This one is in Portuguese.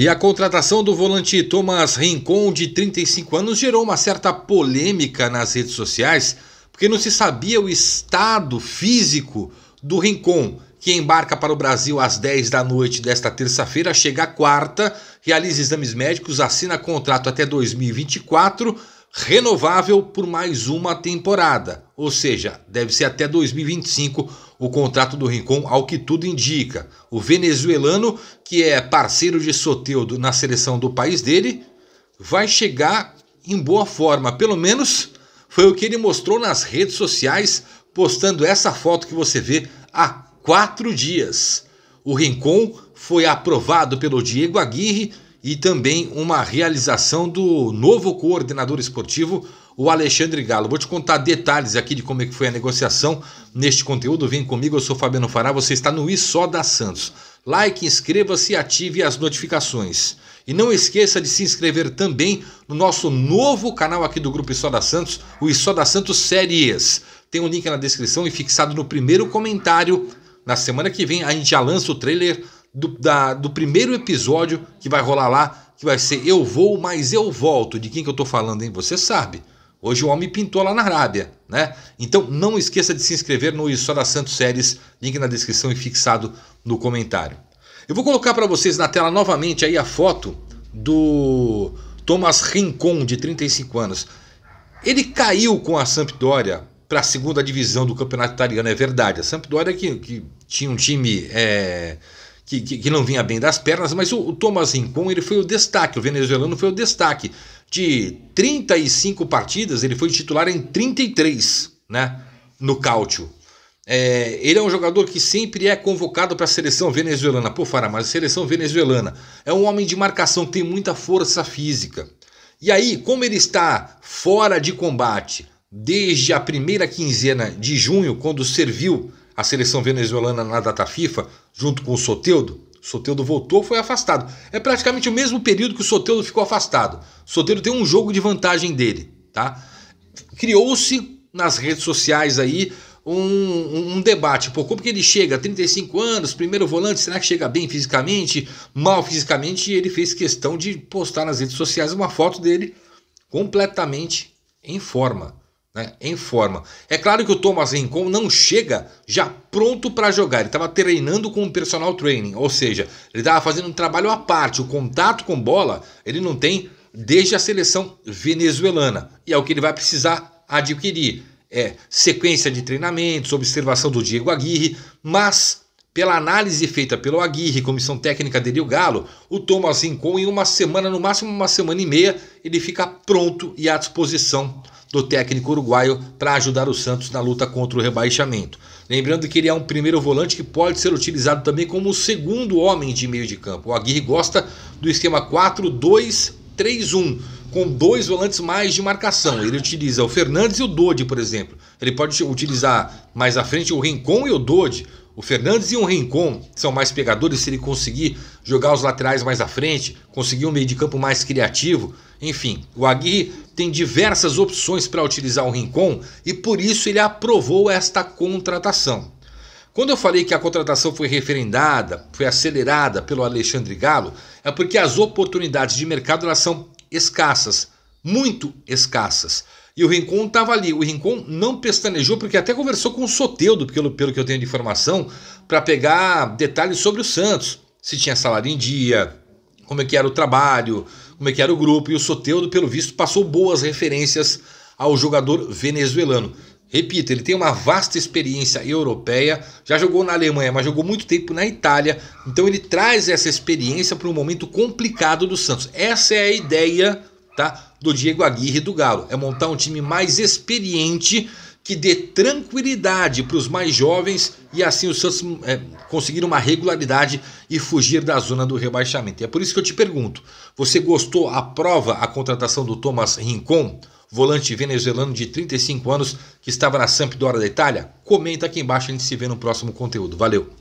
E a contratação do volante Thomas Rincon, de 35 anos, gerou uma certa polêmica nas redes sociais, porque não se sabia o estado físico do Rincon, que embarca para o Brasil às 10 da noite desta terça-feira, chega à quarta, realiza exames médicos, assina contrato até 2024, renovável por mais uma temporada, ou seja, deve ser até 2025 o contrato do Rincon, ao que tudo indica. O venezuelano, que é parceiro de Soteudo na seleção do país dele, vai chegar em boa forma. Pelo menos foi o que ele mostrou nas redes sociais, postando essa foto que você vê há quatro dias. O Rincon foi aprovado pelo Diego Aguirre e também uma realização do novo coordenador esportivo o Alexandre Galo. Vou te contar detalhes aqui de como é que foi a negociação neste conteúdo. Vem comigo, eu sou Fabiano Fará, você está no Isso da Santos. Like, inscreva-se e ative as notificações. E não esqueça de se inscrever também no nosso novo canal aqui do Grupo Isso da Santos, o Isso da Santos Séries. Tem um link na descrição e fixado no primeiro comentário. Na semana que vem a gente já lança o trailer do, da, do primeiro episódio que vai rolar lá, que vai ser Eu Vou, Mas Eu Volto. De quem que eu tô falando, hein? Você sabe. Hoje o homem pintou lá na Arábia, né? Então não esqueça de se inscrever no da Santos Séries, link na descrição e fixado no comentário. Eu vou colocar para vocês na tela novamente aí a foto do Thomas Rincon, de 35 anos. Ele caiu com a Sampdoria para a segunda divisão do campeonato italiano, é verdade. A Sampdoria que, que tinha um time é, que, que, não vinha bem das pernas, mas o, o Thomas Rincon ele foi o destaque, o venezuelano foi o destaque de 35 partidas, ele foi titular em 33, né? No Cáucaso. É, ele é um jogador que sempre é convocado para a seleção venezuelana. Pô, Fara, mas a seleção venezuelana é um homem de marcação que tem muita força física. E aí, como ele está fora de combate desde a primeira quinzena de junho, quando serviu a seleção venezuelana na data FIFA, junto com o Soteudo, Sotelo voltou, foi afastado. É praticamente o mesmo período que o Sotelo ficou afastado. Sotelo tem um jogo de vantagem dele, tá? Criou-se nas redes sociais aí um, um, debate. Pô, como que ele chega 35 anos, primeiro volante, será que chega bem fisicamente, mal fisicamente? E ele fez questão de postar nas redes sociais uma foto dele completamente em forma né, em forma. É claro que o Thomas Rincon não chega já pronto para jogar, ele estava treinando com o personal training, ou seja, ele estava fazendo um trabalho à parte, o contato com bola ele não tem desde a seleção venezuelana, e é o que ele vai precisar adquirir. É sequência de treinamentos, observação do Diego Aguirre, mas pela análise feita pelo Aguirre, comissão técnica dele, o Galo, o Thomas Rincon, em uma semana, no máximo uma semana e meia, ele fica pronto e à disposição do técnico uruguaio para ajudar o Santos na luta contra o rebaixamento. Lembrando que ele é um primeiro volante que pode ser utilizado também como segundo homem de meio de campo. O Aguirre gosta do esquema 4-2-1 3-1, com dois volantes mais de marcação. Ele utiliza o Fernandes e o Dodi, por exemplo. Ele pode utilizar mais à frente o Rincon e o Dodi. O Fernandes e o Rincon são mais pegadores se ele conseguir jogar os laterais mais à frente, conseguir um meio de campo mais criativo. Enfim, o Aguirre tem diversas opções para utilizar o Rincon e por isso ele aprovou esta contratação. Quando eu falei que a contratação foi referendada, foi acelerada pelo Alexandre Galo, é porque as oportunidades de mercado elas são escassas, muito escassas. E o Rincon estava ali. O Rincon não pestanejou, porque até conversou com o Soteudo, pelo, pelo que eu tenho de informação, para pegar detalhes sobre o Santos. Se tinha salário em dia, como é que era o trabalho, como é que era o grupo. E o Soteudo, pelo visto, passou boas referências ao jogador venezuelano. Repito, ele tem uma vasta experiência europeia, já jogou na Alemanha, mas jogou muito tempo na Itália, então ele traz essa experiência para um momento complicado do Santos. Essa é a ideia tá, do Diego Aguirre do Galo: é montar um time mais experiente que dê tranquilidade para os mais jovens e assim o Santos é, conseguir uma regularidade e fugir da zona do rebaixamento. E é por isso que eu te pergunto: você gostou, aprova a contratação do Thomas Rincon? volante venezuelano de 35 anos que estava na Sampdoria da Itália? Comenta aqui embaixo, a gente se vê no próximo conteúdo. Valeu!